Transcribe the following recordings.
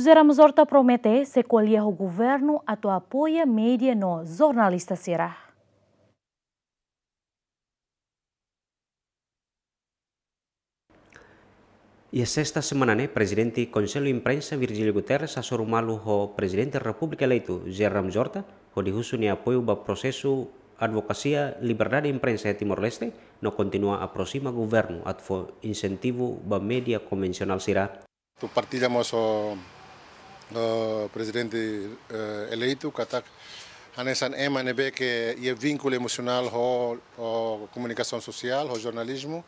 José Ramos promete se colher o governo a tua apoia mídia no jornalista será. E esta semana, né, presidente do Conselho de Imprensa, Virgílio Guterres, assumiu o presidente da República eleito, José Ramos que o dihuso ne apoio ao processo advocacia liberdade de imprensa de Timor-Leste, não continua a próxima governo, a incentivo da mídia convencional será. Tu partilhamos o o presidente uh, eleito, katak hanesan emanebe que é vínculo emocional ho, ho comunicação social, ho jornalismo,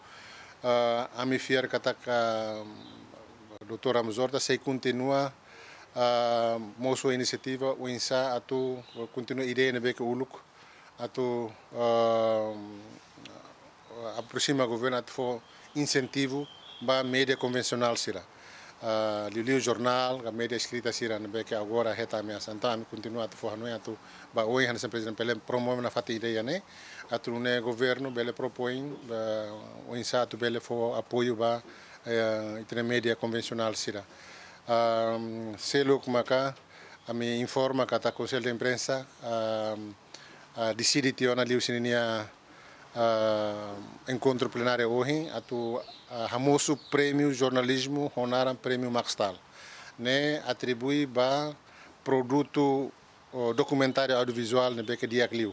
uh, eh, a me fiar katak uh, eh, doutor Amzorta se continua a uh, moço iniciativa o insa atu continua ideia nebe que é uluk atu uh, aproxima governo for incentivo ba mídia convencional sira. Uh, li o jornal, a média escrita que agora reta a asanta, então, me continua a forno e tu ba oi han presidente, dizem pele promove na fati ideia né. A tu né, governo bele propõe o insato bele for apoio ba entre eh, entre média convencional sira. Um, se look a me informa que a conselho de imprensa um, uh, decide tiona liu uh, encontro plenário hoje, atu uh, famoso prêmio jornalismo honara prêmio Maxtal, né atribui para produto uh, documentário audiovisual né beca diagliu.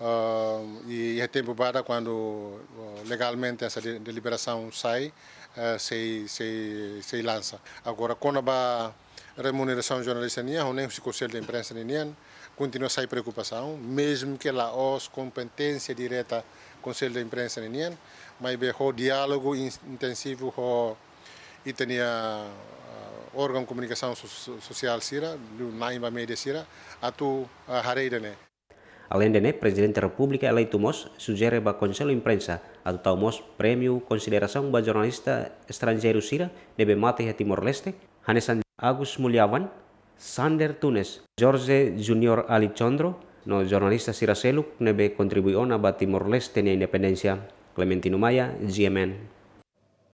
Uh, ah, e é tempo para quando uh, legalmente essa deliberação sai, uh, se, se, se lança. Agora, quando a remuneração jornalista ou nem o conselho de imprensa nenhum, continua a sair preocupação, mesmo que lá os competência direta conselho de imprensa nenhum, mas o diálogo intensivo o, e tinha uh, ah, órgão de comunicação social sira, do Naima Media sira, atu hareira né. Além de né, Presidente da República eleito Mos sugere ba Conselho de Imprensa a tau Mos prêmio consideração ba jornalista estrangeiro sira debe mate Timor Leste, Hanesan Agus Mulyawan, Sander Tunes, Jorge Junior Alichondro, no jornalista Siraseluk nebe contribuyó a Timor-Leste ni Independencia, Clementino Maya, GMN.